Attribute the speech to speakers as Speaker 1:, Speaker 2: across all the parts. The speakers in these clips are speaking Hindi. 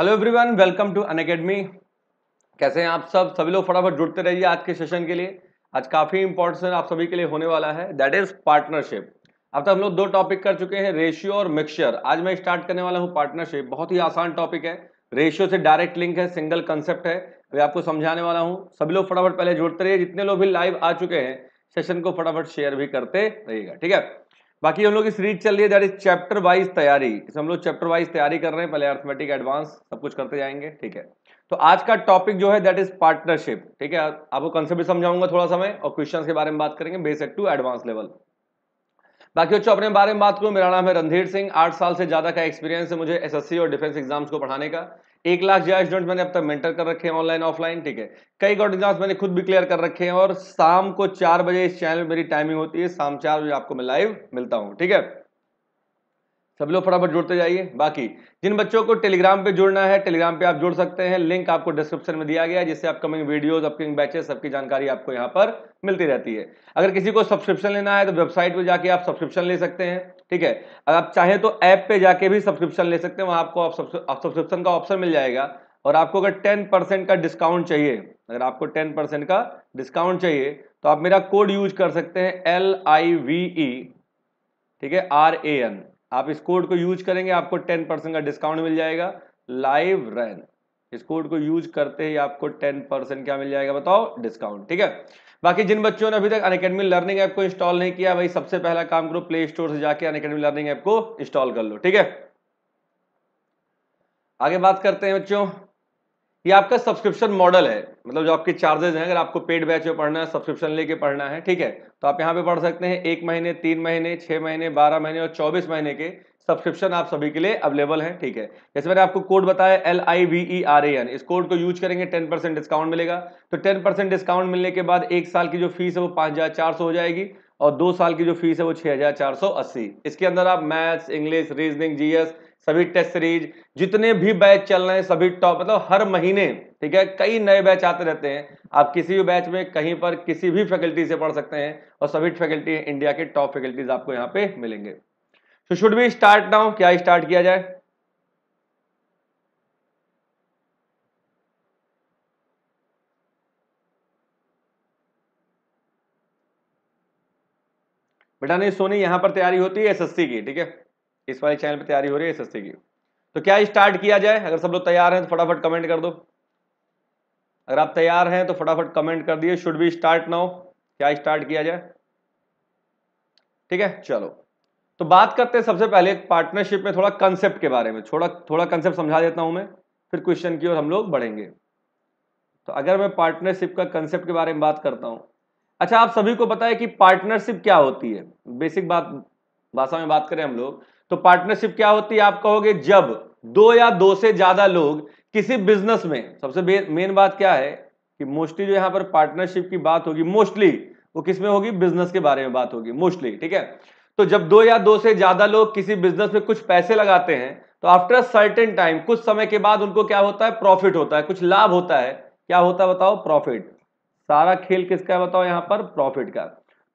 Speaker 1: hello everyone welcome to Unacademy कैसे हैं आप सब सभी लोग फटाफट जुड़ते रहिए आज के सेशन के लिए आज काफ़ी इंपॉर्टेंट आप सभी के लिए होने वाला है दैट इज पार्टनरशिप अब तक तो हम लोग दो टॉपिक कर चुके हैं रेशियो और मिक्सचर आज मैं स्टार्ट करने वाला हूँ पार्टनरशिप बहुत ही आसान टॉपिक है रेशियो से डायरेक्ट लिंक है सिंगल कंसेप्ट है अभी आपको समझाने वाला हूँ सभी लोग फटाफट पहले जुड़ते रहिए जितने लोग भी लाइव आ चुके हैं सेशन को फटाफट शेयर भी करते रहिएगा ठीक है बाकी हम लोग की सीरीज चल रही है दैट इज चैप्टर वाइज तैयारी हम लोग चैप्टर वाइज तैयारी कर रहे हैं पहले अर्थमेटिक एडवांस सब कुछ करते जाएंगे ठीक है तो आज का टॉपिक जो है दैट इज पार्टनरशिप ठीक है आपको कंसेप्ट भी समझाऊंगा थोड़ा समय और क्वेश्चन के बारे में बात करेंगे बेसिक टू एडवांस लेवल बाकी बच्चों अपने बारे में बात करूं मेरा नाम है रणधीर सिंह आठ साल से ज्यादा का एक्सपीरियंस है मुझे एसएससी और डिफेंस एग्जाम्स को पढ़ाने का एक लाख ज्यादा स्टूडेंट मैंने अब तक मेंटर कर रखे हैं ऑनलाइन ऑफलाइन ठीक है कई गॉट एग्जाम्स मैंने खुद भी क्लियर कर रखे हैं और शाम को चार बजे इस चैनल में मेरी टाइमिंग होती है शाम चार बजे आपको मैं लाइव मिलता हूं ठीक है सब लोग फटाफट जुड़ते जाइए बाकी जिन बच्चों को टेलीग्राम पे जुड़ना है टेलीग्राम पे आप जुड़ सकते हैं लिंक आपको डिस्क्रिप्शन में दिया गया है जिससे अपकमिंग वीडियोस अपकमिंग बैचेस सबकी जानकारी आपको यहाँ पर मिलती रहती है अगर किसी को सब्सक्रिप्शन लेना है तो वेबसाइट पे जाके आप सब्सक्रिप्शन ले सकते हैं ठीक है अगर आप चाहे तो ऐप पे जाके भी सब्सक्रिप्शन ले सकते हैं वहाँ आपको सब्सक्रिप्शन का ऑप्शन मिल जाएगा और आपको अगर टेन परसेंट का डिस्काउंट चाहिए अगर आपको टेन परसेंट का डिस्काउंट चाहिए तो आप मेरा कोड यूज कर सकते हैं एल आई वी ई ठीक है आर ए एन आप इस कोड को यूज करेंगे आपको टेन परसेंट का डिस्काउंट मिल जाएगा लाइव रैन इस कोड को यूज करते ही आपको टेन परसेंट क्या मिल जाएगा बताओ डिस्काउंट ठीक है बाकी जिन बच्चों ने अभी तक अनकेडमी लर्निंग ऐप को इंस्टॉल नहीं किया भाई सबसे पहला काम करो प्ले स्टोर से जाके अनकेडमी लर्निंग ऐप को इंस्टॉल कर लो ठीक है आगे बात करते हैं बच्चों ये आपका सब्सक्रिप्शन मॉडल है मतलब जो आपके चार्जेज हैं अगर आपको पेड बैच में पढ़ना है सब्सक्रिप्शन लेके पढ़ना है ठीक है तो आप यहाँ पे पढ़ सकते हैं एक महीने तीन महीने छः महीने बारह महीने और चौबीस महीने के सब्सक्रिप्शन आप सभी के लिए अवेलेबल है ठीक है जैसे मैंने आपको कोड बताया L I V E R A N इस कोड को यूज करेंगे टेन परसेंट डिस्काउंट मिलेगा तो टेन परसेंट डिस्काउंट मिलने के बाद एक साल की जो फीस है वो पाँच हज़ार चार सौ हो जाएगी और दो साल की जो फीस है वो छह हज़ार चार सौ अस्सी इसके अंदर आप मैथ्स इंग्लिश रीजनिंग जीएस सभी टेस्ट सीरीज जितने भी बैच चल रहे हैं सभी टॉप मतलब हर महीने ठीक है कई नए बैच आते रहते हैं आप किसी भी बैच में कहीं पर किसी भी फैकल्टी से पढ़ सकते हैं और सभी फैकल्टी इंडिया के टॉप फैकल्टीज आपको यहाँ पे मिलेंगे so should be start now क्या स्टार्ट किया जाए बेटा नहीं सोनी यहां पर तैयारी होती है एसएससी की ठीक है इस वाले चैनल पे तैयारी हो रही है एसएससी की तो क्या स्टार्ट किया जाए अगर सब लोग तैयार हैं तो फटाफट कमेंट कर दो अगर आप तैयार हैं तो फटाफट कमेंट कर दिए शुड बी स्टार्ट नाउ क्या स्टार्ट किया जाए ठीक है चलो तो बात करते हैं सबसे पहले एक पार्टनरशिप में थोड़ा कंसेप्ट के बारे में थोड़ा थोड़ा कंसेप्ट समझा देता हूं मैं फिर क्वेश्चन की ओर हम लोग बढ़ेंगे तो अगर मैं पार्टनरशिप का कंसेप्ट के बारे में बात करता हूं अच्छा आप सभी को पता है कि पार्टनरशिप क्या होती है बेसिक बात भाषा में बात करें हम लोग तो पार्टनरशिप क्या होती है आप कहोगे जब दो या दो से ज्यादा लोग किसी बिजनेस में सबसे मेन बात क्या है कि मोस्टली जो यहां पर पार्टनरशिप की बात होगी मोस्टली वो किसमें होगी बिजनेस के बारे में बात होगी मोस्टली ठीक है तो जब दो या दो से ज्यादा लोग किसी बिजनेस में कुछ पैसे लगाते हैं तो आफ्टर सर्टेन टाइम कुछ समय के बाद उनको क्या होता है प्रॉफिट होता है कुछ लाभ होता है क्या होता है बताओ प्रॉफिट सारा खेल किसका है बताओ यहां पर प्रॉफिट का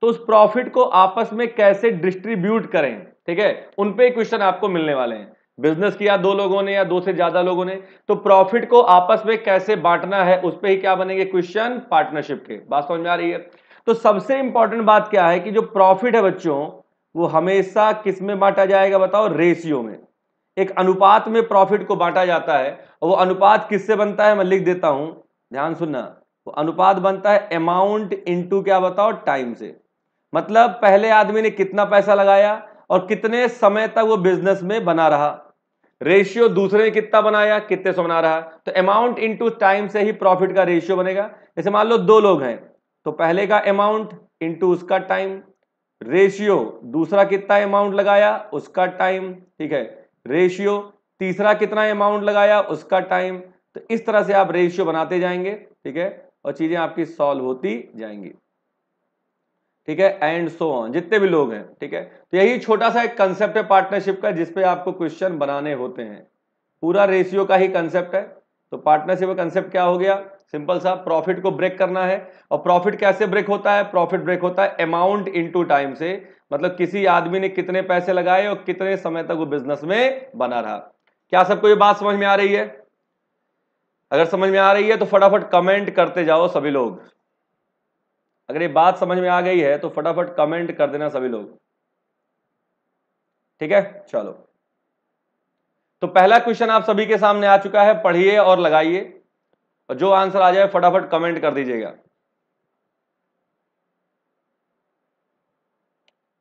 Speaker 1: तो उस प्रॉफिट को आपस में कैसे डिस्ट्रीब्यूट करें ठीक है उनपे क्वेश्चन आपको मिलने वाले हैं बिजनेस किया दो लोगों ने या दो से ज्यादा लोगों ने तो प्रॉफिट को आपस में कैसे बांटना है उस पर ही क्या बनेंगे क्वेश्चन पार्टनरशिप के बात समझ में आ रही है तो सबसे इंपॉर्टेंट बात क्या है कि जो प्रॉफिट है बच्चों वो हमेशा किस में बांटा जाएगा बताओ रेशियो में एक अनुपात में प्रॉफिट को बांटा जाता है और वो अनुपात किससे बनता है मैं लिख देता हूं ध्यान सुनना वो अनुपात बनता है अमाउंट इंटू क्या बताओ टाइम से मतलब पहले आदमी ने कितना पैसा लगाया और कितने समय तक वो बिजनेस में बना रहा रेशियो दूसरे ने कितना बनाया कितने से बना रहा तो अमाउंट इंटू टाइम से ही प्रॉफिट का रेशियो बनेगा जैसे मान लो दो लोग हैं तो पहले का अमाउंट इंटू उसका टाइम रेशियो दूसरा कितना अमाउंट लगाया उसका टाइम ठीक है रेशियो तीसरा कितना अमाउंट लगाया उसका टाइम तो इस तरह से आप रेशियो बनाते जाएंगे ठीक है और चीजें आपकी सॉल्व होती जाएंगी ठीक है एंड सो ऑन जितने भी लोग हैं ठीक है तो यही छोटा सा एक कंसेप्ट है पार्टनरशिप का जिसपे आपको क्वेश्चन बनाने होते हैं पूरा रेशियो का ही कंसेप्ट है तो पार्टनरशिप का कंसेप्ट क्या हो गया सिंपल सा प्रॉफिट को ब्रेक करना है और प्रॉफिट कैसे ब्रेक होता है प्रॉफिट ब्रेक होता है अमाउंट इनटू टाइम से मतलब किसी आदमी ने कितने पैसे लगाए और कितने समय तक वो बिजनेस में बना रहा क्या सबको ये बात समझ में आ रही है अगर समझ में आ रही है तो फटाफट कमेंट करते जाओ सभी लोग अगर ये बात समझ में आ गई है तो फटाफट कमेंट कर देना सभी लोग ठीक है चलो तो पहला क्वेश्चन आप सभी के सामने आ चुका है पढ़िए और लगाइए और जो आंसर आ जाए फटाफट कमेंट कर दीजिएगा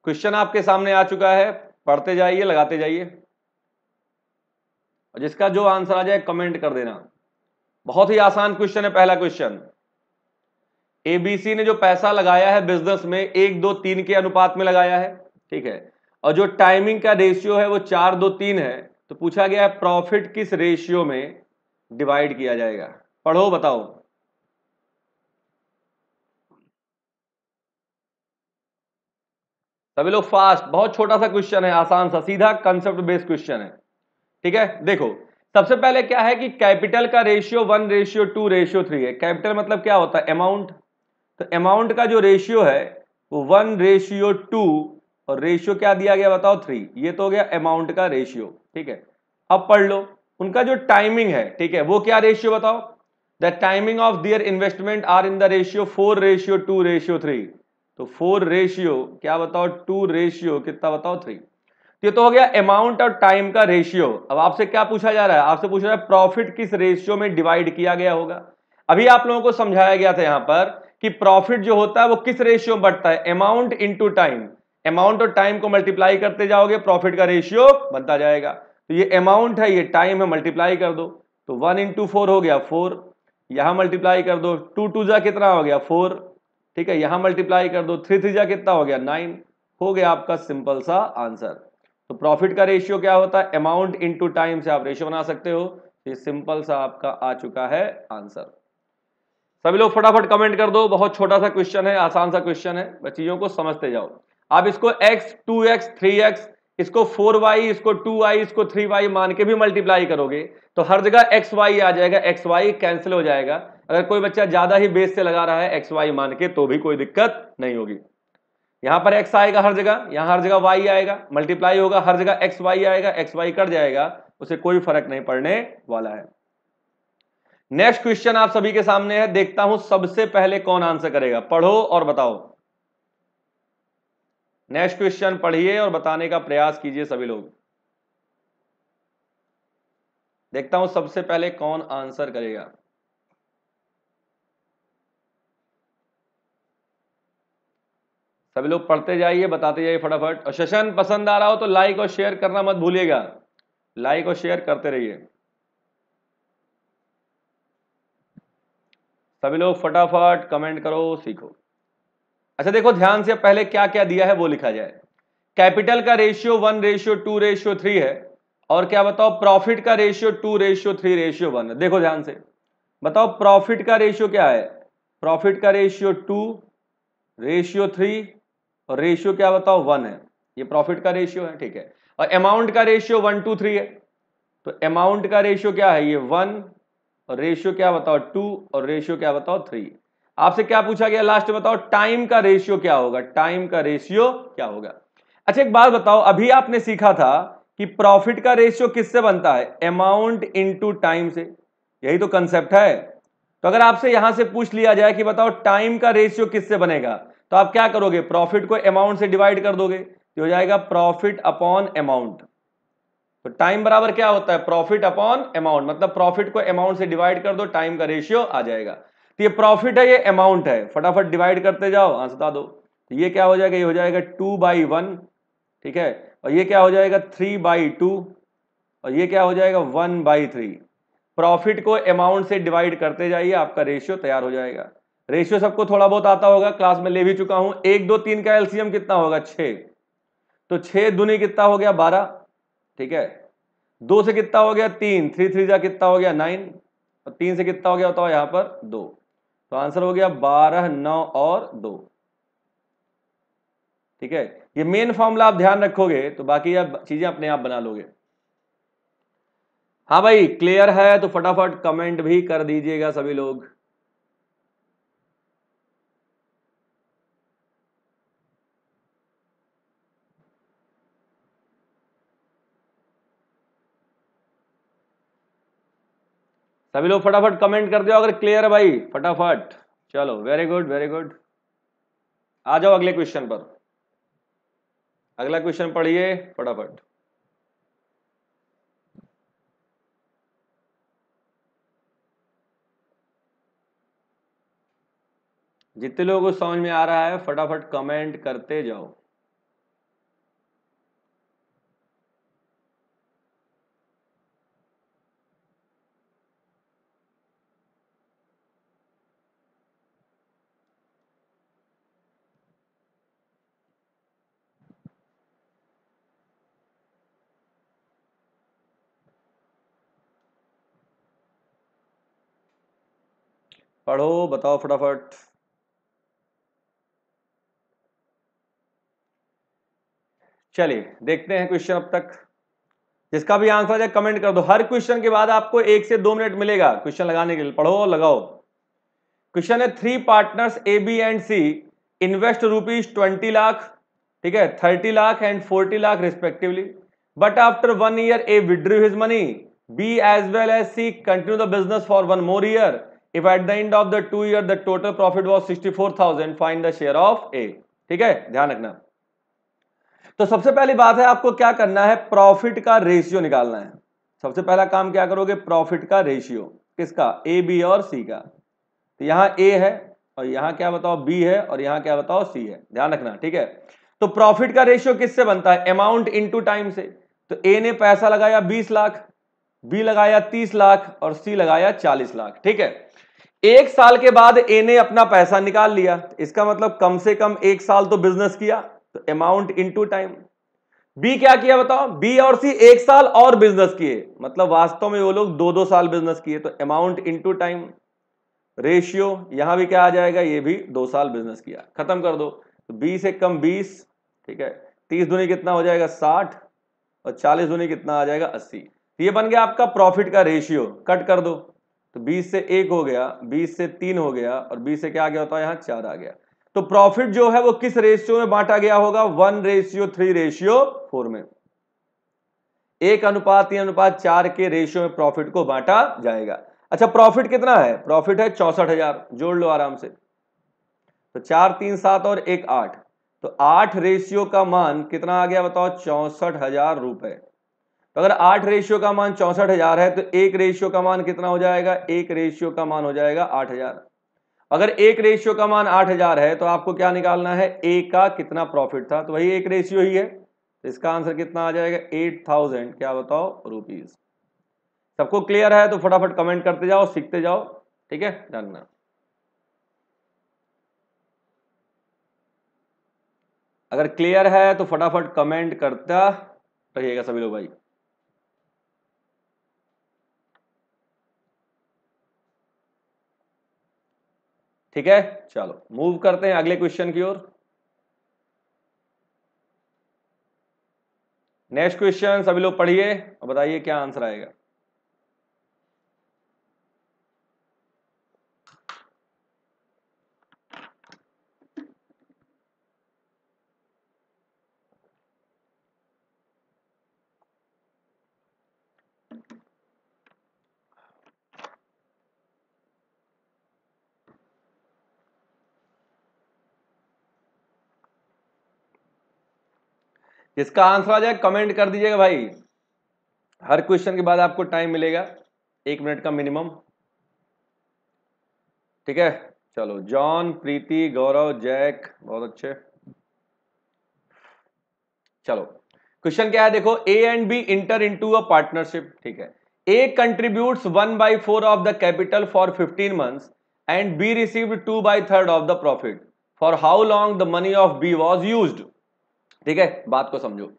Speaker 1: क्वेश्चन आपके सामने आ चुका है पढ़ते जाइए लगाते जाइए और जिसका जो आंसर आ जाए कमेंट कर देना बहुत ही आसान क्वेश्चन है पहला क्वेश्चन एबीसी ने जो पैसा लगाया है बिजनेस में एक दो तीन के अनुपात में लगाया है ठीक है और जो टाइमिंग का रेशियो है वो चार दो तीन है तो पूछा गया है प्रॉफिट किस रेशियो में डिवाइड किया जाएगा पढ़ो बताओ सभी लोग फास्ट बहुत छोटा सा क्वेश्चन है आसान सा सीधा कंसेप्ट बेस्ड क्वेश्चन है ठीक है देखो सबसे पहले क्या है कि कैपिटल का ratio one ratio two ratio three है कैपिटल मतलब क्या होता है अमाउंट तो अमाउंट का जो रेशियो है वो वन रेशियो टू और रेशियो क्या दिया गया बताओ थ्री ये तो हो गया अमाउंट का रेशियो ठीक है अब पढ़ लो उनका जो टाइमिंग है ठीक है वो क्या रेशियो बताओ the timing of their investment are in the ratio four ratio two ratio three तो फोर रेशियो क्या बताओ टू रेशियो कितना बताओ थ्री तो ये तो हो गया अमाउंट और टाइम का रेशियो अब आपसे क्या पूछा जा रहा है आपसे पूछ रहा है प्रॉफिट किस रेशियो में डिवाइड किया गया होगा अभी आप लोगों को समझाया गया था यहां पर कि प्रॉफिट जो होता है वो किस रेशियो में बढ़ता है अमाउंट इनटू टाइम अमाउंट और टाइम को मल्टीप्लाई करते जाओगे प्रॉफिट का रेशियो बनता जाएगा तो ये अमाउंट है ये टाइम है मल्टीप्लाई कर दो तो वन इंटू फोर हो गया फोर यहाँ मल्टीप्लाई कर दो टू टू जा कितना हो गया फोर ठीक है यहाँ मल्टीप्लाई कर दो थ्री थ्री जा कितना हो गया नाइन हो गया आपका सिंपल सा आंसर तो प्रॉफिट का रेशियो क्या होता है अमाउंट इंटू टाइम से आप रेशियो बना सकते हो ये सिंपल सा आपका आ चुका है आंसर सभी लोग फटाफट कमेंट कर दो बहुत छोटा सा क्वेश्चन है आसान सा क्वेश्चन है चीजों को समझते जाओ आप इसको x, 2x, 3x, इसको 4y, इसको 2y, इसको 3y मान के भी मल्टीप्लाई करोगे तो हर जगह एक्स वाई आ जाएगा एक्स वाई कैंसिल हो जाएगा अगर कोई बच्चा ज्यादा ही बेस से लगा रहा है एक्स वाई मान के तो भी कोई दिक्कत नहीं होगी यहां पर एक्स आएगा हर जगह यहां हर जगह वाई आएगा मल्टीप्लाई होगा हर जगह एक्स वाई आएगा एक्स वाई कट जाएगा उसे कोई फर्क नहीं पड़ने वाला है नेक्स्ट क्वेश्चन आप सभी के सामने है देखता हूं सबसे पहले कौन आंसर करेगा पढ़ो और बताओ नेक्स्ट क्वेश्चन पढ़िए और बताने का प्रयास कीजिए सभी लोग देखता हूं सबसे पहले कौन आंसर करेगा सभी लोग पढ़ते जाइए बताते जाइए फटाफट और सेशन पसंद आ रहा हो तो लाइक और शेयर करना मत भूलिएगा लाइक और शेयर करते रहिए सभी लोग फटाफट कमेंट करो सीखो अच्छा देखो ध्यान से पहले क्या क्या दिया है वो लिखा जाए कैपिटल का ratio one ratio two ratio three है और क्या बताओ प्रॉफिट का ratio two ratio three ratio one है देखो ध्यान से बताओ प्रॉफिट का रेशियो क्या है प्रॉफिट का रेशियो टू रेशियो थ्री और रेशियो क्या बताओ वन है ये प्रॉफिट का रेशियो है ठीक है और अमाउंट का रेशियो वन टू थ्री है तो अमाउंट का रेशियो क्या है ये वन और रेशियो क्या बताओ टू और रेशियो क्या बताओ थ्री आपसे क्या पूछा गया लास्ट में बताओ टाइम का रेशियो क्या होगा टाइम का रेशियो क्या होगा अच्छा एक बात बताओ अभी आपने सीखा था कि प्रॉफिट का रेशियो किससे बनता है अमाउंट इनटू टाइम से यही तो कंसेप्ट है तो अगर आपसे यहां से पूछ लिया जाए कि बताओ टाइम का रेशियो किससे बनेगा तो आप क्या करोगे प्रॉफिट को अमाउंट से डिवाइड कर दोगे तो हो जाएगा प्रॉफिट अपॉन अमाउंट तो टाइम बराबर क्या होता है प्रॉफिट अपॉन अमाउंट मतलब प्रॉफिट को अमाउंट से डिवाइड कर दो टाइम का रेशियो आ जाएगा तो ये प्रॉफिट है ये अमाउंट है फटाफट डिवाइड करते जाओ हाँ सता दो तो ये क्या हो जाएगा ये हो जाएगा टू बाई वन ठीक है और ये क्या हो जाएगा थ्री बाई टू और ये क्या हो जाएगा वन बाई थ्री प्रॉफिट को अमाउंट से डिवाइड करते जाइए आपका रेशियो तैयार हो जाएगा रेशियो सबको थोड़ा बहुत आता होगा क्लास में ले भी चुका हूं एक दो तीन का एलसीएम कितना होगा छः तो छः दुनी कितना हो गया बारह ठीक है दो से कितना हो गया तीन थ्री थ्री जा कितना हो गया नाइन और तीन से कितना हो गया होता है यहां पर दो तो आंसर हो गया बारह नौ और दो ठीक है ये मेन फॉर्मूला आप ध्यान रखोगे तो बाकी आप चीजें अपने आप बना लोगे हाँ भाई क्लियर है तो फटाफट कमेंट भी कर दीजिएगा सभी लोग सभी लोग फटाफट कमेंट कर दो अगर क्लियर है भाई फटाफट चलो वेरी गुड वेरी गुड आ जाओ अगले क्वेश्चन पर अगला क्वेश्चन पढ़िए फटाफट जितने लोगों को समझ में आ रहा है फटाफट कमेंट करते जाओ पढ़ो बताओ फटाफट चलिए देखते हैं क्वेश्चन अब तक जिसका भी आंसर है कमेंट कर दो हर क्वेश्चन के बाद आपको एक से दो मिनट मिलेगा क्वेश्चन लगाने के लिए पढ़ो लगाओ क्वेश्चन है three partners A B and C invest rupees twenty lakh ठीक है thirty lakh and forty lakh respectively but after one year A withdrew his money B as well as C continue the business for one more year if at the end of the two year the total profit was sixty four thousand fine the share of A ठीक है ध्यान रखना तो सबसे पहली बात है आपको क्या करना है प्रॉफिट का रेशियो निकालना है सबसे पहला काम क्या करोगे प्रॉफिट का रेशियो किसका ए बी और सी का तो यहां ए है और यहां क्या बताओ बी है और यहां क्या बताओ सी है ध्यान रखना ठीक है तो प्रॉफिट का रेशियो किससे बनता है अमाउंट टू टाइम से तो ए ने पैसा लगाया बीस लाख बी लगाया तीस लाख और सी लगाया चालीस लाख ठीक है एक साल के बाद ए ने अपना पैसा निकाल लिया इसका मतलब कम से कम एक साल तो बिजनेस किया तो अमाउंट टू टाइम बी क्या किया बताओ बी और सी एक साल और बिजनेस किए मतलब वास्तव में वो लोग दो दो साल बिजनेस किए तो अमाउंट टू टाइम रेशियो यहां भी क्या आ जाएगा ये भी दो साल बिजनेस किया खत्म कर दो तो बी से कम बीस ठीक है तीस धुनी कितना हो जाएगा साठ और चालीस धुनी कितना आ जाएगा अस्सी तो ये बन गया आपका प्रॉफिट का रेशियो कट कर दो तो बीस से एक हो गया बीस से तीन हो गया और बीस से क्या आ गया होता है यहां चार आ गया तो प्रॉफिट जो है वो किस रेशियो में बांटा गया होगा one ratio three ratio four में एक अनुपात तीन अनुपात चार के रेशियो में प्रॉफिट को बांटा जाएगा अच्छा प्रॉफिट कितना है प्रॉफिट है चौसठ हजार जोड़ लो आराम से तो चार तीन सात और एक आठ तो आठ रेशियो का मान कितना आ गया बताओ चौसठ हजार रुपए तो अगर आठ रेशियो का मान चौंसठ हजार है तो एक रेशियो का मान कितना हो जाएगा एक रेशियो का मान हो जाएगा आठ हजार अगर एक रेशियो का मान आठ हजार है तो आपको क्या निकालना है ए का कितना प्रॉफिट था तो वही एक रेशियो ही है तो इसका आंसर कितना आ जाएगा एट थाउजेंड क्या बताओ रुपीज सबको क्लियर है तो फटाफट कमेंट करते जाओ सीखते जाओ ठीक है जानना अगर क्लियर है तो फटाफट कमेंट करता रहिएगा सभी लोग भाई ठीक है चलो मूव करते हैं अगले क्वेश्चन की ओर नेक्स्ट क्वेश्चन सभी लोग पढ़िए और बताइए क्या आंसर आएगा जिसका आंसर आ जाए कमेंट कर दीजिएगा भाई हर क्वेश्चन के बाद आपको टाइम मिलेगा एक मिनट का मिनिमम ठीक है चलो जॉन प्रीति गौरव जैक बहुत अच्छे चलो क्वेश्चन क्या है देखो A and B enter into a partnership ठीक है A contribute one by four of the capital for fifteen months and B received two by third of the profit for how long the money of B was used ठीक है बात को समझो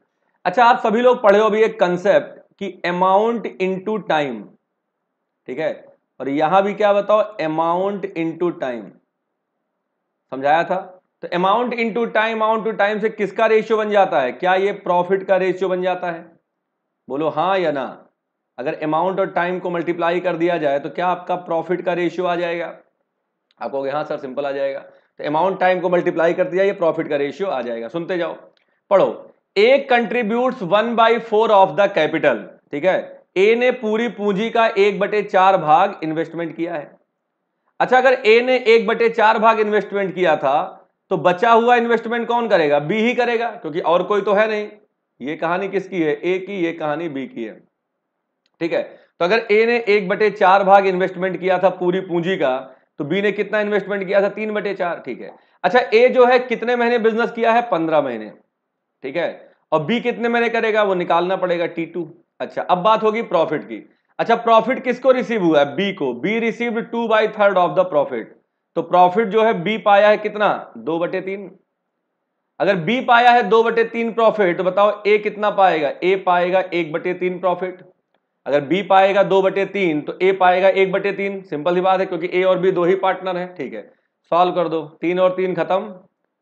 Speaker 1: अच्छा आप सभी लोग पढ़े हो भी एक कंसेप्ट कि अमाउंट इनटू टाइम ठीक है और यहां भी क्या बताओ अमाउंट इनटू टाइम समझाया था तो amount into time amount to time से किसका रेशियो बन जाता है क्या ये प्रॉफिट का रेशियो बन जाता है बोलो हां या ना अगर अमाउंट और टाइम को मल्टीप्लाई कर दिया जाए तो क्या आपका प्रॉफिट का रेशियो आ जाएगा आप कहोगे हाँ सर सिंपल आ जाएगा तो अमाउंट टाइम को मल्टीप्लाई कर दिया ये प्रॉफिट का रेशियो आ जाएगा सुनते जाओ पढ़ो A contribute one by four of the capital ठीक है ए ने पूरी पूंजी का एक बटे चार भाग इन्वेस्टमेंट किया है अच्छा अगर ए ने एक बटे चार भाग इन्वेस्टमेंट किया था तो बचा हुआ इन्वेस्टमेंट कौन करेगा बी ही करेगा क्योंकि और कोई तो है नहीं ये कहानी किसकी है ए की ये कहानी बी की है ठीक है तो अगर ए ने एक बटे चार भाग इन्वेस्टमेंट किया था पूरी पूंजी का तो बी ने कितना इन्वेस्टमेंट किया था तीन बटे ठीक है अच्छा ए जो है कितने महीने बिजनेस किया है पंद्रह महीने ठीक है और बी कितने महीने करेगा वो निकालना पड़ेगा टी टू अच्छा अब बात होगी प्रॉफिट की अच्छा प्रॉफिट किसको रिसीव हुआ है बी को B receive two by third of the profit तो प्रॉफिट जो है बी पाया है कितना दो बटे तीन अगर बी पाया है दो बटे तीन प्रॉफिट तो बताओ ए कितना पाएगा ए पाएगा एक बटे तीन प्रॉफिट अगर बी पाएगा दो बटे तीन तो ए पाएगा एक बटे तीन सिंपल ही बात है क्योंकि ए और बी दो ही पार्टनर है ठीक है सॉल्व कर दो तीन और तीन खत्म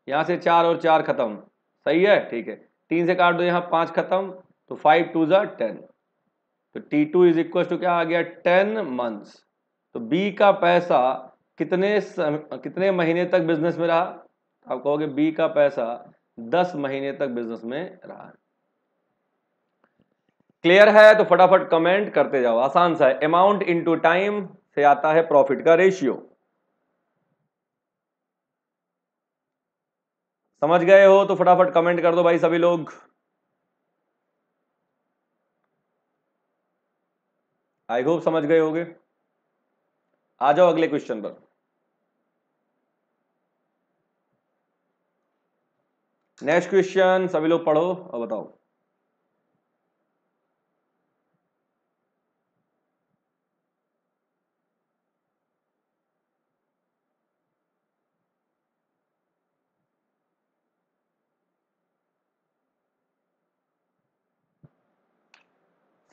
Speaker 1: यहां से चार और चार खत्म सही है ठीक है तीन से काट दो यहाँ पांच खत्म तो फाइव टू जो टेन तो T two is equal to क्या आ गया टेन मंथ्स तो बी का पैसा कितने कितने महीने तक बिजनेस में रहा तो आप कहोगे बी का पैसा दस महीने तक बिजनेस में रहा क्लियर है तो फटाफट कमेंट करते जाओ आसान सा है अमाउंट इनटू टाइम से आता है प्रॉफिट का रेशियो समझ गए हो तो फटाफट कमेंट कर दो भाई सभी लोग आई होप समझ गए होगे आ जाओ अगले क्वेश्चन पर नेक्स्ट क्वेश्चन सभी लोग पढ़ो और बताओ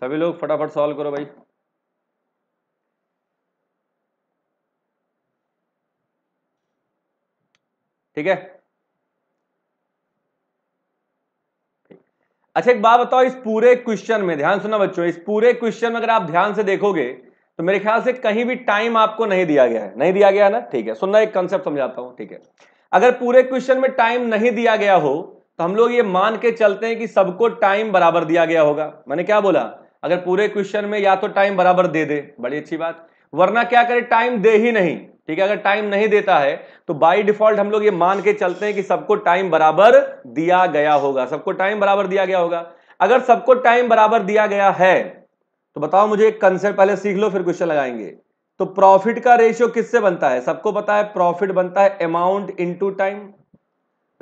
Speaker 1: सभी लोग फटाफट सॉल्व करो भाई ठीक है अच्छा एक बात बताओ इस पूरे क्वेश्चन में ध्यान सुना बच्चों इस पूरे क्वेश्चन में अगर आप ध्यान से देखोगे तो मेरे ख्याल से कहीं भी टाइम आपको नहीं दिया गया है नहीं दिया गया ना ठीक है सुनना एक कंसेप्ट समझाता हूं ठीक है अगर पूरे क्वेश्चन में टाइम नहीं दिया गया हो तो हम लोग ये मान के चलते हैं कि सबको टाइम बराबर दिया गया होगा मैंने क्या बोला अगर पूरे क्वेश्चन में या तो टाइम बराबर दे दे बड़ी अच्छी बात वरना क्या करे टाइम दे ही नहीं ठीक है अगर टाइम नहीं देता है तो बाई डिफॉल्ट हम लोग ये मान के चलते हैं कि सबको टाइम बराबर दिया गया होगा सबको टाइम बराबर दिया गया होगा अगर सबको टाइम बराबर दिया गया है तो बताओ मुझे एक कंसेप्ट पहले सीख लो फिर क्वेश्चन लगाएंगे तो प्रॉफिट का रेशियो किससे बनता है सबको पता है प्रॉफिट बनता है amount into time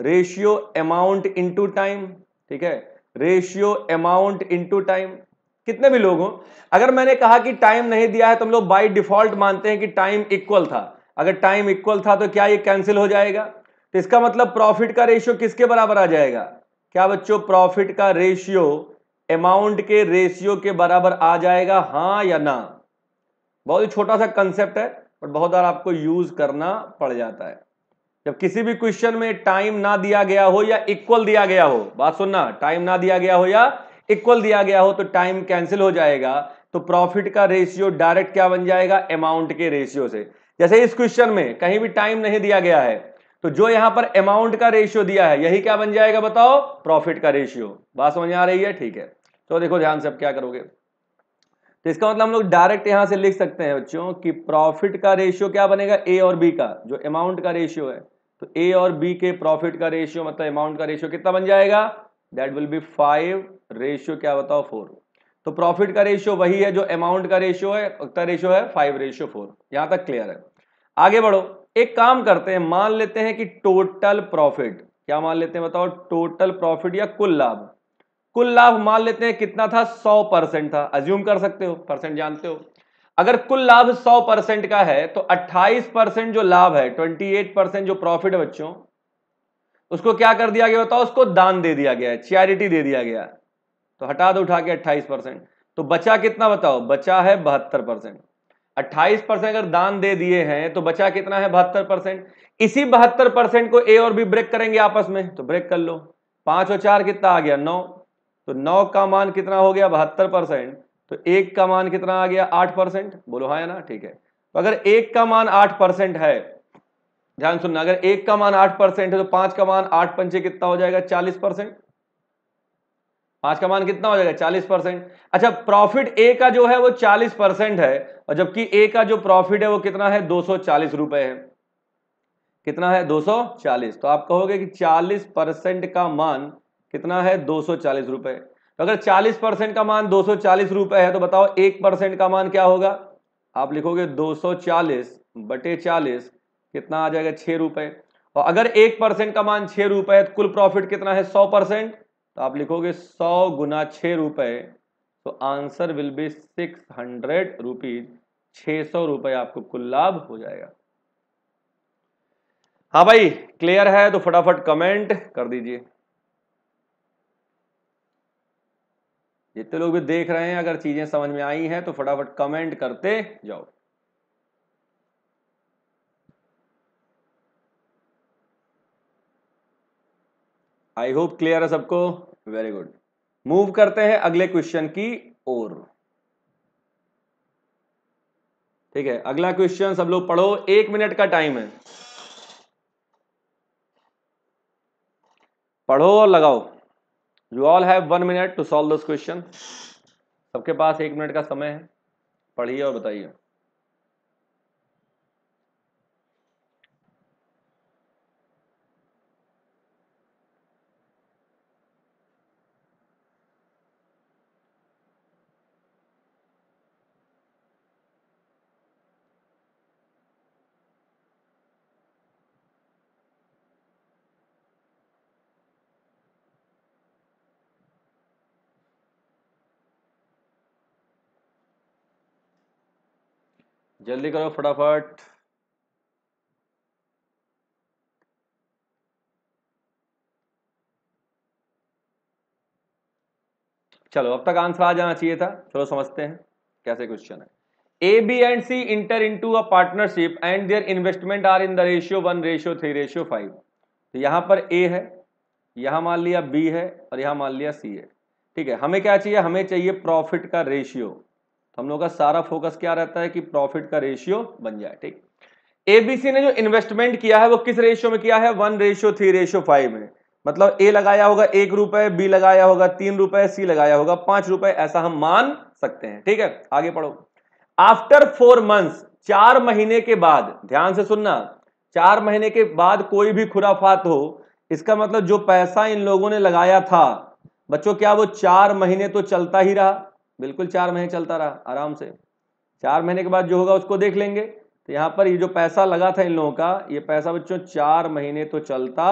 Speaker 1: ratio amount into time ठीक है रेशियो अमाउंट इनटू टाइम कितने भी लोग हों अगर मैंने कहा कि टाइम नहीं दिया है तो हम लोग बाई डिफॉल्ट मानते हैं कि टाइम इक्वल था अगर टाइम इक्वल था तो क्या ये कैंसिल हो जाएगा तो इसका मतलब प्रॉफिट का रेशियो किसके बराबर आ जाएगा क्या बच्चों प्रॉफिट का रेशियो अमाउंट के रेशियो के बराबर आ जाएगा हाँ या ना बहुत ही छोटा सा कंसेप्ट है बट बहुत बार आपको यूज करना पड़ जाता है जब किसी भी क्वेश्चन में टाइम ना दिया गया हो या इक्वल दिया गया हो बात सुनना टाइम ना दिया गया हो या इक्वल दिया गया हो तो टाइम कैंसिल हो जाएगा तो प्रॉफिट का रेशियो डायरेक्ट क्या बन जाएगा अमाउंट के रेशियो से जैसे इस क्वेश्चन में कहीं भी टाइम नहीं दिया गया है तो जो यहां पर अमाउंट का रेशियो दिया है यही क्या बन जाएगा बताओ प्रॉफिट का रेशियो बात समझ आ रही है ठीक है तो देखो ध्यान से अब क्या करोगे तो इसका मतलब हम लोग डायरेक्ट यहां से लिख सकते हैं बच्चों कि प्रॉफिट का रेशियो क्या बनेगा ए और बी का जो अमाउंट का रेशियो है तो ए और बी के प्रॉफिट का रेशियो मतलब अमाउंट का रेशियो कितना बन जाएगा that will be five ratio क्या बताओ फोर तो प्रॉफिट का रेशियो वही है जो अमाउंट का रेशियो है उसका रेशियो है फाइव रेशियो फोर यहां तक क्लियर है आगे बढ़ो एक काम करते हैं मान लेते हैं कि टोटल प्रॉफिट क्या मान लेते हैं बताओ टोटल प्रॉफिट या कुल लाभ कुल लाभ मान लेते हैं कितना था सौ परसेंट था अज्यूम कर सकते हो परसेंट जानते हो अगर कुल लाभ सौ परसेंट का है तो अट्ठाईस परसेंट जो लाभ है ट्वेंटी एट परसेंट जो प्रॉफिट है बच्चों उसको क्या कर दिया गया बताओ उसको दान दे दिया गया है चैरिटी दे दिया गया तो हटा दो उठा के अट्ठाईस परसेंट तो बचा कितना बताओ बचा है बहत्तर परसेंट अट्ठाईस परसेंट अगर दान दे दिए हैं तो बचा कितना है बहत्तर परसेंट इसी बहत्तर परसेंट को ए और बी ब्रेक करेंगे आपस में तो ब्रेक कर लो पांच और चार कितना आ गया नौ तो नौ का मान कितना हो गया बहत्तर परसेंट तो एक का मान कितना आ गया आठ परसेंट बोलो हाँ या ना ठीक है तो अगर एक का मान आठ परसेंट है ध्यान सुनना अगर एक का मान आठ परसेंट है तो पांच का मान आठ पंचे कितना हो जाएगा चालीस परसेंट पांच का मान कितना हो जाएगा चालीस परसेंट अच्छा प्रॉफिट ए का जो है वो चालीस परसेंट है और जबकि ए का जो प्रॉफिट है वो कितना है दो सौ चालीस रुपए है कितना है दो सौ चालीस तो आप कहोगे कि चालीस परसेंट का मान कितना है दो सौ चालीस रुपए तो अगर चालीस परसेंट का मान दो सौ चालीस रुपए है तो बताओ एक परसेंट का मान क्या होगा आप लिखोगे दो सौ चालीस बटे चालीस कितना आ जाएगा छह रुपए और अगर एक परसेंट का मान छह रुपए है तो कुल प्रॉफिट कितना है सौ परसेंट तो आप लिखोगे सौ गुना छः रुपये तो answer will be six hundred rupees छः सौ रुपये आपको कुल लाभ हो जाएगा हाँ भाई क्लियर है तो फटाफट कमेंट कर दीजिए जितने लोग भी देख रहे हैं अगर चीजें समझ में आई हैं तो फटाफट कमेंट करते जाओ आई होप क्लियर है सबको वेरी गुड मूव करते हैं अगले क्वेश्चन की ओर ठीक है अगला क्वेश्चन सब लोग पढ़ो एक मिनट का टाइम है पढ़ो और लगाओ you all have one minute to solve this question सबके पास एक मिनट का समय है पढ़िए और बताइए जल्दी करो फटाफट चलो अब तक आंसर आ जाना चाहिए था चलो समझते हैं कैसे क्वेश्चन है A B and C enter into a partnership and their investment are in the ratio one ratio three ratio five तो यहां पर ए है यहां मान लिया बी है और यहां मान लिया सी है ठीक है हमें क्या चाहिए हमें चाहिए प्रॉफिट का रेशियो हम लोग का सारा फोकस क्या रहता है कि प्रॉफिट का रेशियो बन जाए ठीक एबीसी ने जो इन्वेस्टमेंट किया है वो किस रेशियो में किया है one ratio three ratio five में मतलब ए लगाया होगा एक रुपए बी लगाया होगा तीन रुपए सी लगाया होगा पांच रुपए ऐसा हम मान सकते हैं ठीक है आगे पढ़ो आफ्टर फोर मंथ्स चार महीने के बाद ध्यान से सुनना चार महीने के बाद कोई भी खुराफात हो इसका मतलब जो पैसा इन लोगों ने लगाया था बच्चों क्या वो चार महीने तो चलता ही रहा बिल्कुल चार महीने चलता रहा आराम से चार महीने के बाद जो होगा उसको देख लेंगे तो यहाँ पर ये जो पैसा लगा था इन लोगों का ये पैसा बच्चों चार महीने तो चलता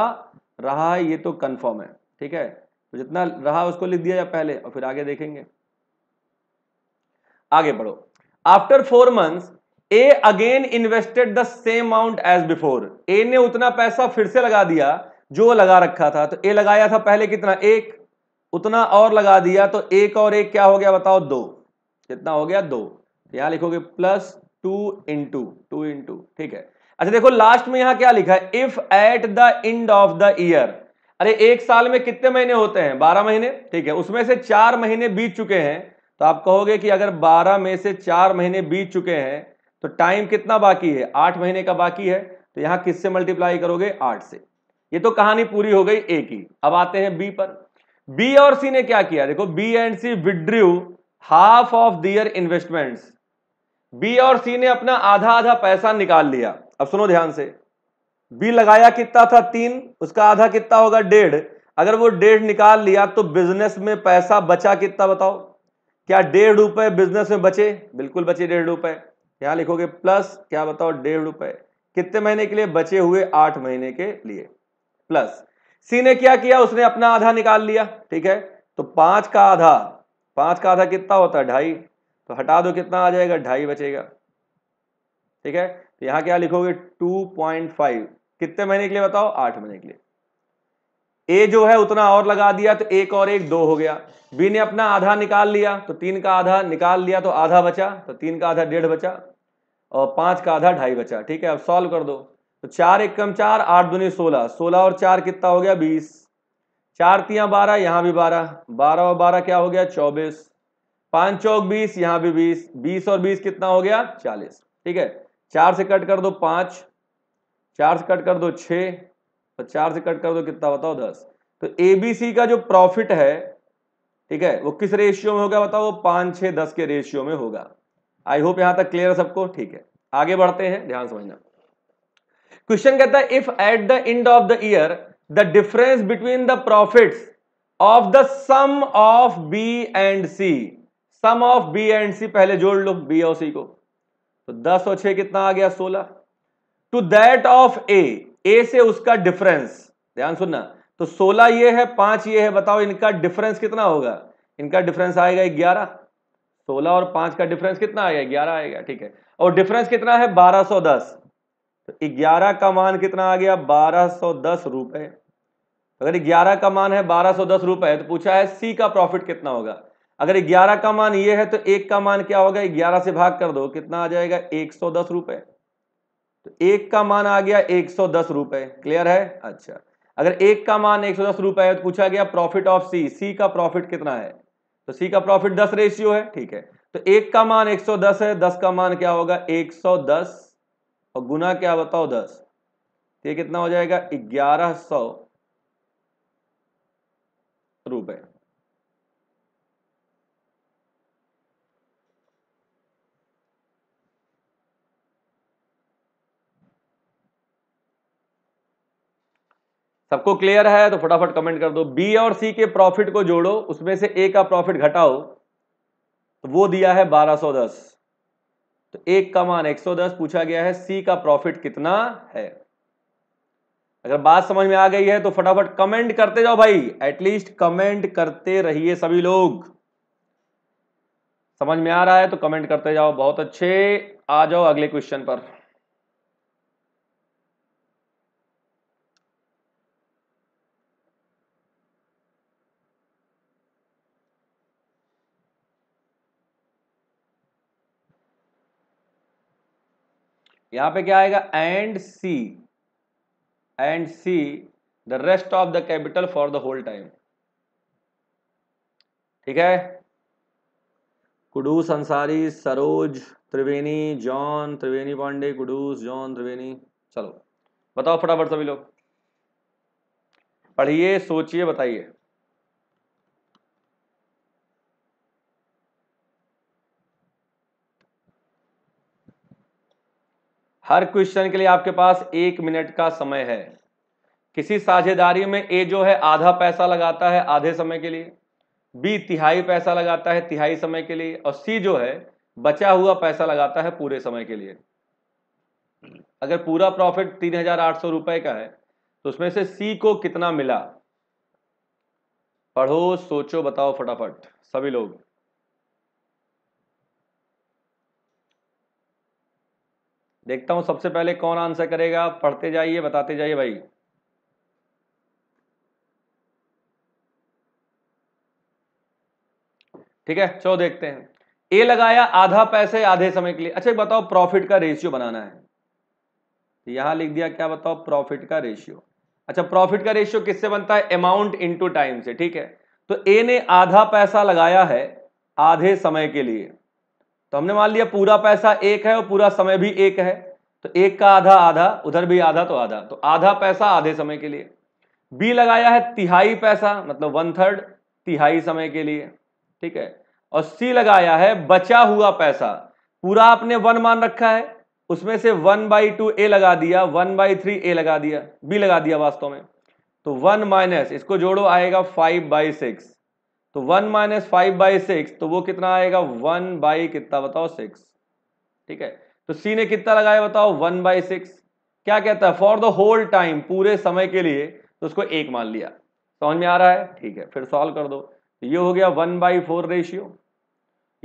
Speaker 1: रहा है ये तो कन्फर्म है ठीक है तो जितना रहा उसको लिख दिया जाए पहले और फिर आगे देखेंगे आगे बढ़ो after four months A again invested the same amount as before A ने उतना पैसा फिर से लगा दिया जो लगा रखा था तो ए लगाया था पहले कितना एक उतना और लगा दिया तो एक और एक क्या हो गया बताओ दो कितना हो गया दो तो यहां लिखोगे plus two into two into ठीक है अच्छा देखो लास्ट में यहां क्या लिखा है if at the end of the year अरे एक साल में कितने महीने होते हैं बारह महीने ठीक है उसमें से चार महीने बीत चुके हैं तो आप कहोगे कि अगर बारह में से चार महीने बीत चुके हैं तो टाइम कितना बाकी है आठ महीने का बाकी है तो यहां किससे मल्टीप्लाई करोगे आठ से ये तो कहानी पूरी हो गई ए की अब आते हैं बी पर बी और सी ने क्या किया देखो B and C withdrew half of their investment B और सी ने अपना आधा आधा पैसा निकाल लिया अब सुनो ध्यान से बी लगाया कितना था तीन उसका आधा कितना होगा डेढ़ अगर वो डेढ़ निकाल लिया तो बिजनेस में पैसा बचा कितना बताओ क्या डेढ़ रुपए बिजनेस में बचे बिल्कुल बचे डेढ़ रुपए यहां लिखोगे प्लस क्या बताओ डेढ़ रुपए कितने महीने के लिए बचे हुए आठ महीने के लिए प्लस सी ने क्या किया उसने अपना आधा निकाल लिया ठीक है तो पांच का आधा पांच का आधा कितना होता है ढाई तो हटा दो कितना आ जाएगा ढाई बचेगा ठीक है तो यहां क्या लिखोगे टू पॉइंट फाइव कितने महीने के लिए बताओ आठ महीने के लिए ए जो है उतना और लगा दिया तो एक और एक दो हो गया बी ने अपना आधा निकाल लिया तो तीन का आधा निकाल लिया तो आधा बचा तो तीन का आधा डेढ़ बचा और पांच का आधा ढाई बचा ठीक है अब सॉल्व कर दो तो चार एक कम चार आठ दुनी सोलह सोलह और चार कितना हो गया बीस चार तिया बारह यहाँ भी बारह बारह और बारह क्या हो गया चौबीस पांच चौक बीस यहाँ भी बीस बीस और बीस कितना हो गया चालीस ठीक है चार से कट कर दो पांच चार से कट कर दो छ तो चार से कट कर दो कितना बताओ दस तो सी का जो प्रॉफिट है ठीक है वो किस रेशियो में होगा बताओ वो पांच छह दस के रेशियो में होगा आई होप यहां तक क्लियर है सबको ठीक है आगे बढ़ते हैं ध्यान समझना क्वेश्चन कहता है if at the end of the year the difference between the profits of the sum of B and C sum of B and C पहले जोड़ लो बी और सी को तो दस और छह कितना आ गया सोलह to that of A A से उसका डिफरेंस ध्यान सुनना तो सोलह ये है पांच ये है बताओ इनका डिफरेंस कितना होगा इनका डिफरेंस आएगा ग्यारह सोलह और पांच का डिफरेंस कितना आएगा ग्यारह आएगा ठीक है और डिफरेंस कितना है बारह सौ दस तो ग्यारह का मान कितना आ गया बारह सौ दस रुपए अगर ग्यारह का मान है बारह सौ दस रुपए तो पूछा है सी का प्रॉफिट कितना होगा अगर ग्यारह का मान ये है तो एक का मान क्या होगा ग्यारह से भाग कर दो कितना आ जाएगा एक सौ दस रुपए तो एक का मान आ गया एक सौ दस रुपए क्लियर है अच्छा अगर एक का मान एक सौ दस रुपए है तो पूछा गया प्रॉफिट ऑफ सी सी का प्रॉफिट कितना है तो सी का प्रॉफिट दस रेशियो है ठीक है तो एक का मान एक सौ दस है दस का मान क्या होगा एक सौ दस और गुना क्या बताओ दस तो ये कितना हो जाएगा ग्यारह सौ रुपये सबको क्लियर है तो फटाफट कमेंट कर दो बी और सी के प्रॉफिट को जोड़ो उसमें से ए का प्रॉफिट घटाओ तो वो दिया है 1210 तो एक का मान 110 पूछा गया है सी का प्रॉफिट कितना है अगर बात समझ में आ गई है तो फटाफट कमेंट करते जाओ भाई एटलीस्ट कमेंट करते रहिए सभी लोग समझ में आ रहा है तो कमेंट करते जाओ बहुत अच्छे आ जाओ अगले क्वेश्चन पर यहां पे क्या आएगा and C and C the rest of the capital for the whole time ठीक है कुडूस अंसारी सरोज त्रिवेणी जॉन त्रिवेणी पांडे कुडूस जॉन त्रिवेणी चलो बताओ फटाफट सभी लोग पढ़िए सोचिए बताइए हर क्वेश्चन के लिए आपके पास एक मिनट का समय है किसी साझेदारी में ए जो है आधा पैसा लगाता है आधे समय के लिए बी तिहाई पैसा लगाता है तिहाई समय के लिए और सी जो है बचा हुआ पैसा लगाता है पूरे समय के लिए अगर पूरा प्रॉफिट तीन हजार आठ सौ रुपए का है तो उसमें से सी को कितना मिला पढ़ो सोचो बताओ फटाफट सभी लोग देखता हूं सबसे पहले कौन आंसर करेगा पढ़ते जाइए बताते जाइए भाई ठीक है चलो देखते हैं ए लगाया आधा पैसे आधे समय के लिए अच्छा एक बताओ प्रॉफिट का रेशियो बनाना है यहां लिख दिया क्या बताओ प्रॉफिट का रेशियो अच्छा प्रॉफिट का रेशियो किससे बनता है अमाउंट इनटू टाइम से ठीक है तो ए ने आधा पैसा लगाया है आधे समय के लिए तो हमने मान लिया पूरा पैसा एक है और पूरा समय भी एक है तो एक का आधा आधा उधर भी आधा तो आधा तो आधा पैसा आधे समय के लिए बी लगाया है तिहाई पैसा मतलब वन थर्ड तिहाई समय के लिए ठीक है और सी लगाया है बचा हुआ पैसा पूरा आपने वन मान रखा है उसमें से वन बाई टू ए लगा दिया वन बाई थ्री ए लगा दिया बी लगा दिया वास्तव में तो वन माइनस इसको जोड़ो आएगा फाइव बाई सिक्स तो one minus five by six तो वो कितना आएगा वन बाई कितना बताओ सिक्स ठीक है तो सी ने कितना लगाया बताओ वन बाई सिक्स क्या कहता है फॉर द होल टाइम पूरे समय के लिए तो उसको एक मान लिया समझ में आ रहा है ठीक है फिर सॉल्व कर दो तो ये हो गया वन बाई फोर रेशियो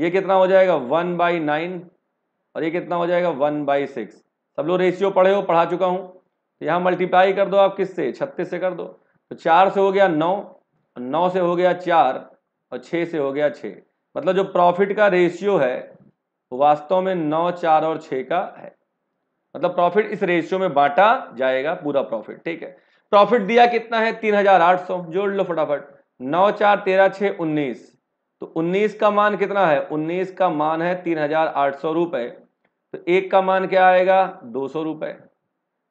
Speaker 1: ये कितना हो जाएगा वन बाई नाइन और ये कितना हो जाएगा वन बाई सिक्स सब लोग रेशियो पढ़े हो पढ़ा चुका हूँ तो यहाँ मल्टीप्लाई कर दो आप किससे छत्तीस से कर दो तो चार से हो गया नौ नौ से हो गया चार और छः से हो गया छः मतलब जो प्रॉफिट का रेशियो है वास्तव में नौ चार और छः का है मतलब प्रॉफिट इस रेशियो में बांटा जाएगा पूरा प्रॉफिट ठीक है प्रॉफिट दिया कितना है तीन हजार आठ सौ जोड़ लो फटाफट नौ चार तेरह छः उन्नीस तो उन्नीस का मान कितना है उन्नीस का मान है तीन हजार आठ सौ रुपये तो एक का मान क्या आएगा दो सौ रुपये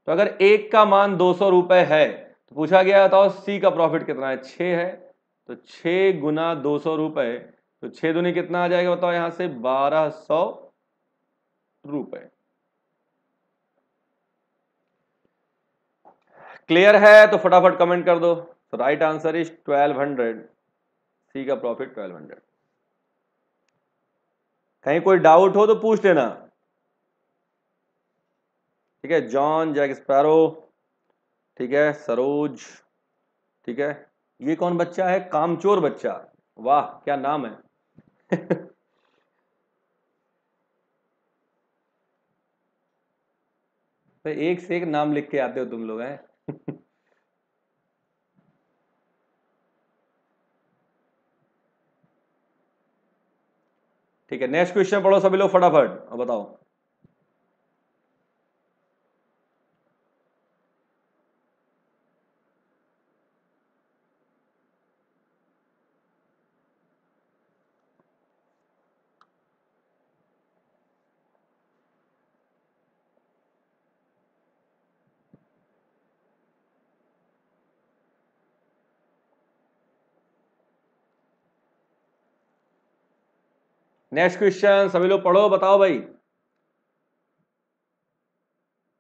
Speaker 1: तो अगर एक का मान दो सौ रुपये है तो पूछा गया बताओ सी का प्रॉफिट कितना है छः है तो छः गुना दो सौ रुपये तो छः दुनी कितना आ जाएगा बताओ यहाँ से बारह सौ रुपये क्लियर है तो फटाफट कमेंट कर दो तो right answer is twelve hundred C का प्रॉफिट ट्वेल्व हंड्रेड कहीं कोई डाउट हो तो पूछ लेना ठीक है जॉन जैक स्पैरो ठीक है सरोज ठीक है ये कौन बच्चा है कामचोर बच्चा वाह क्या नाम है तो एक से एक नाम लिख के आते हो तुम लोग हैं ठीक है नेक्स्ट क्वेश्चन पढ़ो सभी लोग फटाफट और बताओ नेक्स्ट क्वेश्चन सभी लोग पढ़ो बताओ भाई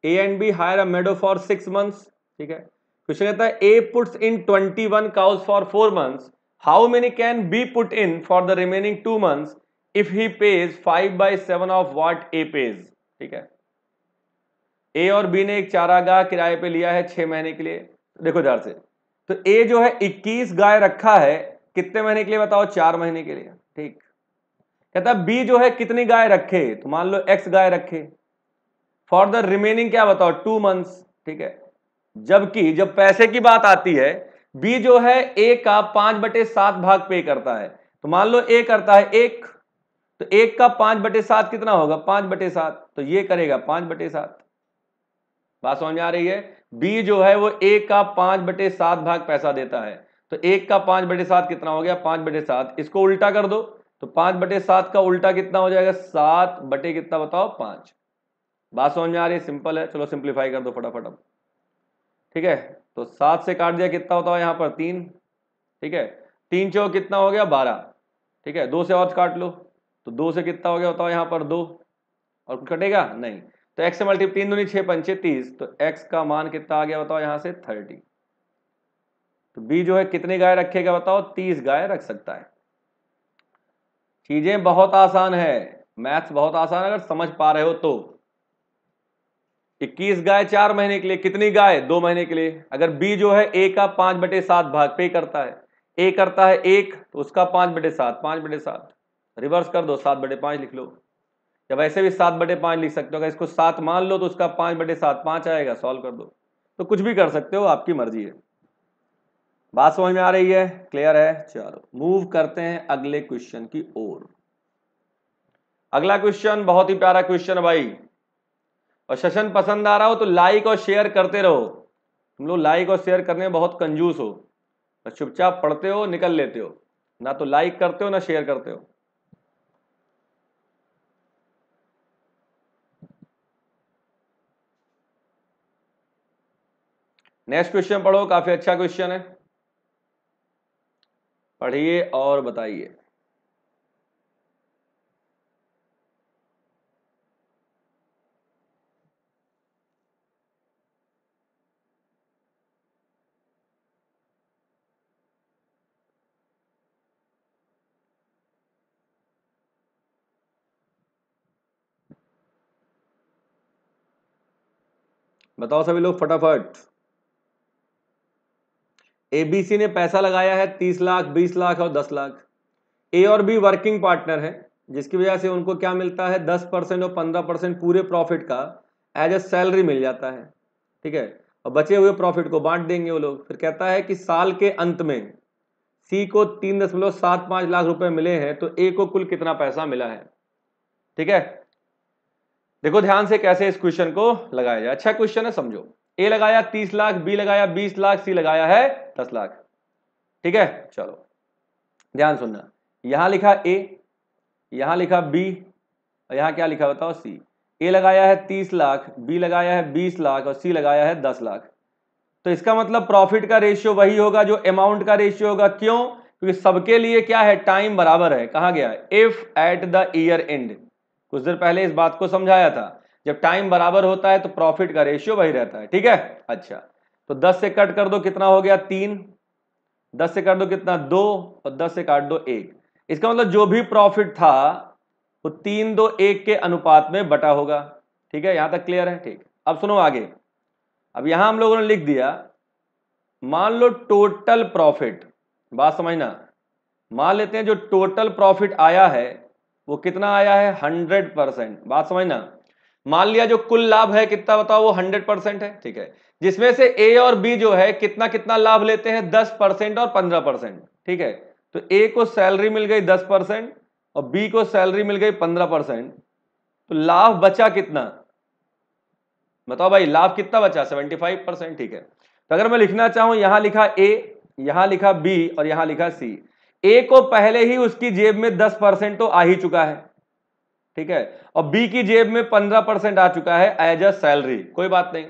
Speaker 1: A and B hire a meadow for six months ठीक है क्वेश्चन कहता है A puts in twenty one cows for four months how many can B put in for the remaining two months if he pays five by seven of what A pays ठीक है ए और बी ने एक चारागाह किराए पे लिया है छह महीने के लिए देखो ध्यान से तो ए जो है इक्कीस गाय रखा है कितने महीने के लिए बताओ चार महीने के लिए ठीक कहता है बी जो है कितनी गाय रखे तो मान लो एक्स गाय रखे फॉर द रिमेनिंग क्या बताओ टू मंथ्स ठीक है जबकि जब पैसे की बात आती है बी जो है ए का पांच बटे सात भाग पे करता है तो मान लो ए करता है एक तो एक का पांच बटे सात कितना होगा पांच बटे सात तो ये करेगा पांच बटे सात बात समझ में आ रही है बी जो है वो एक का पांच बटे सात भाग पैसा देता है तो एक का पांच बटे सात कितना हो गया पांच बटे सात इसको उल्टा कर दो तो पांच बटे सात का उल्टा कितना हो जाएगा सात बटे कितना बताओ पांच बात समझ में आ रही है सिंपल है चलो सिंप्लीफाई कर दो फटाफट अब ठीक है तो सात से काट दिया कितना होता है यहाँ पर तीन ठीक है तीन चौ कितना हो गया बारह ठीक है दो से और काट लो तो दो से कितना हो गया होता है यहाँ पर दो और कुछ कटेगा नहीं तो एक्स से मल्टी तीन दूनी छः पंचे तीस तो एक्स का मान कितना आ गया बताओ यहाँ से थर्टी तो बी जो है कितने गाय रखेगा बताओ तीस गाय रख सकता है चीजें बहुत आसान है मैथ्स बहुत आसान है अगर समझ पा रहे हो तो 21 गाय चार महीने के लिए कितनी गाय दो महीने के लिए अगर बी जो है ए का पांच बटे सात भाग पे करता है ए करता है एक तो उसका पांच बटे सात पांच बटे सात रिवर्स कर दो सात बटे पांच लिख लो या वैसे भी सात बटे पांच लिख सकते हो अगर इसको सात मान लो तो उसका पांच बटे सात पांच आएगा सॉल्व कर दो तो कुछ भी कर सकते हो आपकी मर्जी है बात समझ में आ रही है क्लियर है चलो मूव करते हैं अगले क्वेश्चन की ओर अगला क्वेश्चन बहुत ही प्यारा क्वेश्चन भाई और सेशन पसंद आ रहा हो तो लाइक और शेयर करते रहो तुम लोग लाइक और शेयर करने में बहुत कंजूस हो और चुपचाप पढ़ते हो निकल लेते हो ना तो लाइक करते हो ना शेयर करते हो नेक्स्ट क्वेश्चन पढ़ो काफी अच्छा क्वेश्चन है पढ़िए और बताइए बताओ सभी लोग फटाफट एबीसी ने पैसा लगाया है तीस लाख बीस लाख और दस लाख ए और बी वर्किंग पार्टनर है जिसकी वजह से उनको क्या मिलता है दस परसेंट और पंद्रह परसेंट पूरे प्रॉफिट का एज ए सैलरी मिल जाता है ठीक है और बचे हुए प्रॉफिट को बांट देंगे वो लोग फिर कहता है कि साल के अंत में सी को तीन दशमलव सात पांच लाख रुपए मिले हैं तो ए को कुल कितना पैसा मिला है ठीक है देखो ध्यान से कैसे इस क्वेश्चन को लगाया जाए अच्छा क्वेश्चन है समझो ए लगाया तीस लाख बी लगाया बीस लाख सी लगाया है दस लाख ठीक है चलो ध्यान सुनना यहां लिखा ए यहां लिखा बी यहां क्या लिखा बताओ सी ए लगाया है तीस लाख बी लगाया है बीस लाख और सी लगाया है दस लाख तो इसका मतलब प्रॉफिट का रेशियो वही होगा जो अमाउंट का रेशियो होगा क्यों क्योंकि सबके लिए क्या है टाइम बराबर है कहा गया if at the year end कुछ देर पहले इस बात को समझाया था जब टाइम बराबर होता है तो प्रॉफिट का रेशियो वही रहता है ठीक है अच्छा तो दस से कट कर दो कितना हो गया तीन दस से कर दो कितना दो और दस से काट दो एक इसका मतलब जो भी प्रॉफिट था वो तीन दो एक के अनुपात में बटा होगा ठीक है यहां तक क्लियर है ठीक अब सुनो आगे अब यहां हम लोगों ने लिख दिया मान लो टोटल प्रॉफिट बात समझना मान लेते हैं जो टोटल प्रॉफिट आया है वो कितना आया है हंड्रेड परसेंट बात समझना मान लिया जो कुल लाभ है कितना बताओ वो हंड्रेड परसेंट है ठीक है जिसमें से ए और बी जो है कितना कितना लाभ लेते हैं दस परसेंट और पंद्रह परसेंट ठीक है तो ए को सैलरी मिल गई दस परसेंट और बी को सैलरी मिल गई पंद्रह परसेंट तो लाभ बचा कितना बताओ भाई लाभ कितना बचा सेवेंटी परसेंट ठीक है तो अगर मैं लिखना चाहूं यहां लिखा ए यहां लिखा बी और यहां लिखा सी ए को पहले ही उसकी जेब में दस तो आ ही चुका है ठीक है और बी की जेब में पंद्रह परसेंट आ चुका है एज अ सैलरी कोई बात नहीं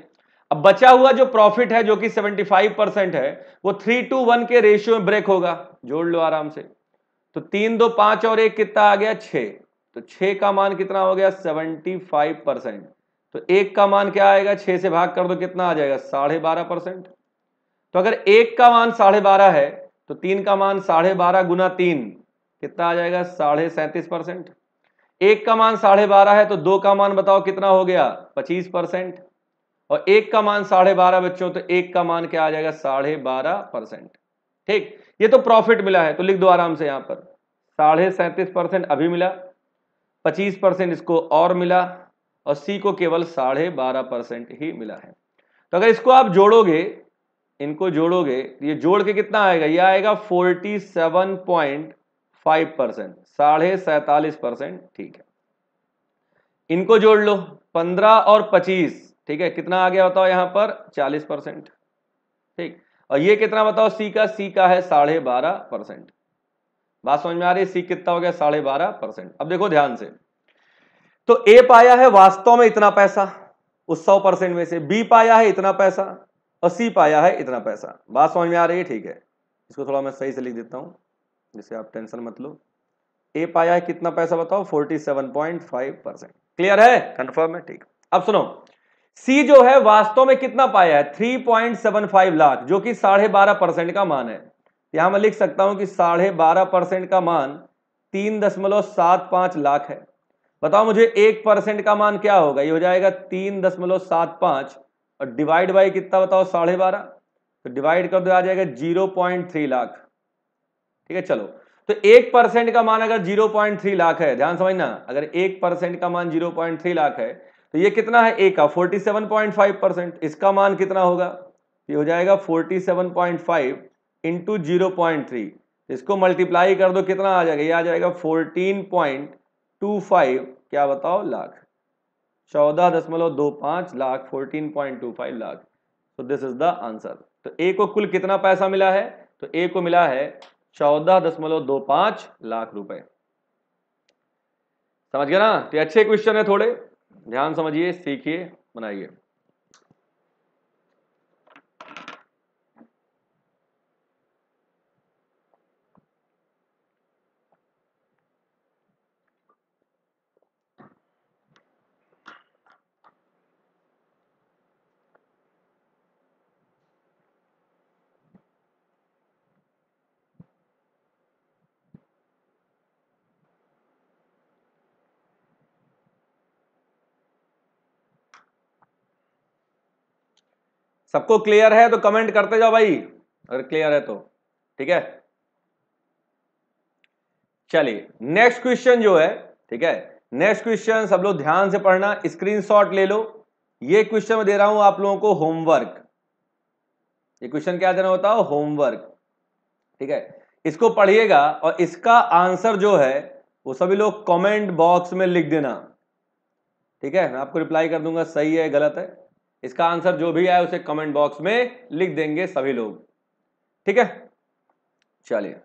Speaker 1: अब बचा हुआ जो प्रॉफिट है जो कि सेवेंटी फाइव परसेंट है वो थ्री टू वन के रेशियो में ब्रेक होगा जोड़ लो आराम से तो तीन दो पांच और एक कितना आ गया छ तो छ का मान कितना हो गया सेवेंटी फाइव परसेंट तो एक का मान क्या आएगा छह से भाग कर दो कितना आ जाएगा साढ़े बारह परसेंट तो अगर एक का मान साढ़े बारह है तो तीन का मान साढ़े बारह गुना तीन कितना आ जाएगा साढ़े सैंतीस परसेंट एक का मान साढ़े बारह है तो दो का मान बताओ कितना हो गया पच्चीस परसेंट और एक का मान साढ़े बारह बच्चों तो एक का मान क्या आ जाएगा साढ़े बारह परसेंट ठीक ये तो प्रॉफिट मिला है तो लिख दो आराम से यहां पर साढ़े सैंतीस परसेंट अभी मिला पच्चीस परसेंट इसको और मिला और सी को केवल साढ़े बारह परसेंट ही मिला है तो अगर इसको आप जोड़ोगे इनको जोड़ोगे ये जोड़ के कितना आएगा ये आएगा forty seven point five percent साढ़े सैतालीस परसेंट ठीक है इनको जोड़ लो पंद्रह और पच्चीस ठीक है कितना आ गया बताओ यहां पर चालीस परसेंट ठीक और ये कितना बताओ सी का सी का है साढ़े बारह परसेंट बात समझ में आ रही है सी कितना हो गया साढ़े बारह परसेंट अब देखो ध्यान से तो ए पाया है वास्तव में इतना पैसा उस सौ परसेंट में से बी पाया है इतना पैसा और सी पाया है इतना पैसा बात समझ में आ रही है ठीक है इसको थोड़ा मैं सही से लिख देता हूं जिससे आप टेंशन मत लो ए पाया है कितना पैसा बताओ 47.5 परसेंट क्लियर है कंफर्म है ठीक अब सुनो सी जो है वास्तव में कितना पाया है 3.75 लाख जो कि साढ़े बारह परसेंट का मान है यहां मैं लिख सकता हूं कि साढ़े बारह परसेंट का मान तीन दशमलव सात पांच लाख है बताओ मुझे एक परसेंट का मान क्या होगा ये हो जाएगा तीन दशमलव सात पांच और डिवाइड बाई कितना बताओ साढ़े बारह तो डिवाइड कर दो आ जाएगा जीरो पॉइंट थ्री लाख ठीक है चलो तो एक परसेंट का मान अगर जीरो पॉइंट थ्री लाख है ध्यान समझना अगर एक परसेंट का मान जीरो पॉइंट थ्री लाख है तो ये कितना है ए का forty seven point five percent इसका मान कितना होगा ये हो जाएगा forty seven point five into zero point three इसको मल्टीप्लाई कर दो कितना आ जाएगा ये आ जाएगा फोर्टीन पॉइंट टू फाइव क्या बताओ लाख चौदह दशमलव दो पांच lakh fourteen point two five lakh तो दिस इज द आंसर तो ए को कुल कितना पैसा मिला है तो ए को मिला है चौदह दशमलव दो पांच लाख रुपए समझ गया ना तो अच्छे क्वेश्चन है थोड़े ध्यान समझिए सीखिए बनाइए सबको क्लियर है तो कमेंट करते जाओ भाई अगर क्लियर है तो ठीक है चलिए नेक्स्ट क्वेश्चन जो है ठीक है नेक्स्ट क्वेश्चन सब लोग ध्यान से पढ़ना स्क्रीनशॉट ले लो ये क्वेश्चन मैं दे रहा हूं आप लोगों को होमवर्क ये क्वेश्चन क्या देना होता है होमवर्क ठीक है इसको पढ़िएगा और इसका आंसर जो है वो सभी लोग कमेंट बॉक्स में लिख देना ठीक है मैं आपको रिप्लाई कर दूंगा सही है गलत है इसका आंसर जो भी आए उसे कमेंट बॉक्स में लिख देंगे सभी लोग ठीक है चलिए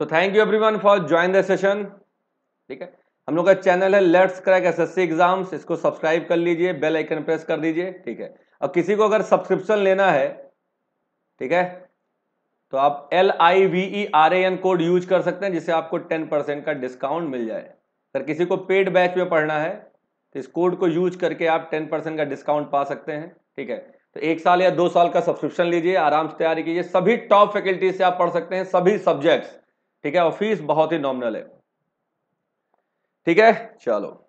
Speaker 1: so thank you everyone for join the session ठीक है हम लोग का चैनल है लेट्स क्रैक एसएससी एग्जाम्स इसको सब्सक्राइब कर लीजिए बेल आइकन प्रेस कर दीजिए ठीक है और किसी को अगर सब्सक्रिप्शन लेना है ठीक है तो आप L I V E R A N code use कर सकते हैं जिससे आपको टेन परसेंट का डिस्काउंट मिल जाए अगर किसी को पेड बैच में पढ़ना है तो इस कोड को यूज करके आप टेन परसेंट का डिस्काउंट पा सकते हैं ठीक है तो एक साल या दो साल का सब्सक्रिप्शन लीजिए आराम से तैयारी कीजिए सभी टॉप फैकल्टीज से आप पढ़ सकते हैं सभी सब्जेक्ट्स ठीक है और फीस बहुत ही नॉमिनल है ठीक है चलो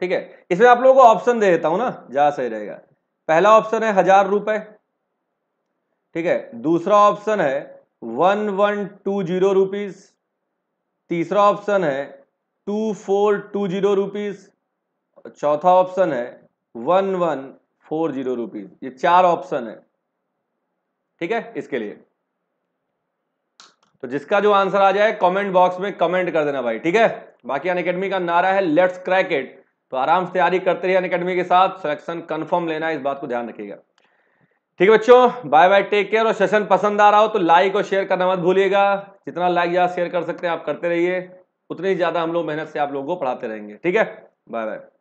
Speaker 1: ठीक है इसमें आप लोगों को ऑप्शन दे देता हूं ना ज्यादा सही रहेगा पहला ऑप्शन है हजार रुपए ठीक है दूसरा ऑप्शन है one one two zero rupees तीसरा ऑप्शन है two four two zero rupees चौथा ऑप्शन है one one four zero rupees ये चार ऑप्शन है ठीक है इसके लिए तो जिसका जो आंसर आ जाए कमेंट बॉक्स में कमेंट कर देना भाई ठीक है बाकी अन अकेडमी का नारा है लेट्स क्रैक इट तो आराम से तैयारी करते रहिए अन अकेडमी के साथ सिलेक्शन कंफर्म लेना इस बात को ध्यान रखिएगा ठीक है बच्चों बाय बाय टेक केयर और सेशन पसंद आ रहा हो तो लाइक और शेयर करना मत भूलिएगा जितना लाइक या शेयर कर सकते हैं आप करते रहिए उतनी ज़्यादा हम लोग मेहनत से आप लोगों को पढ़ाते रहेंगे ठीक है बाय बाय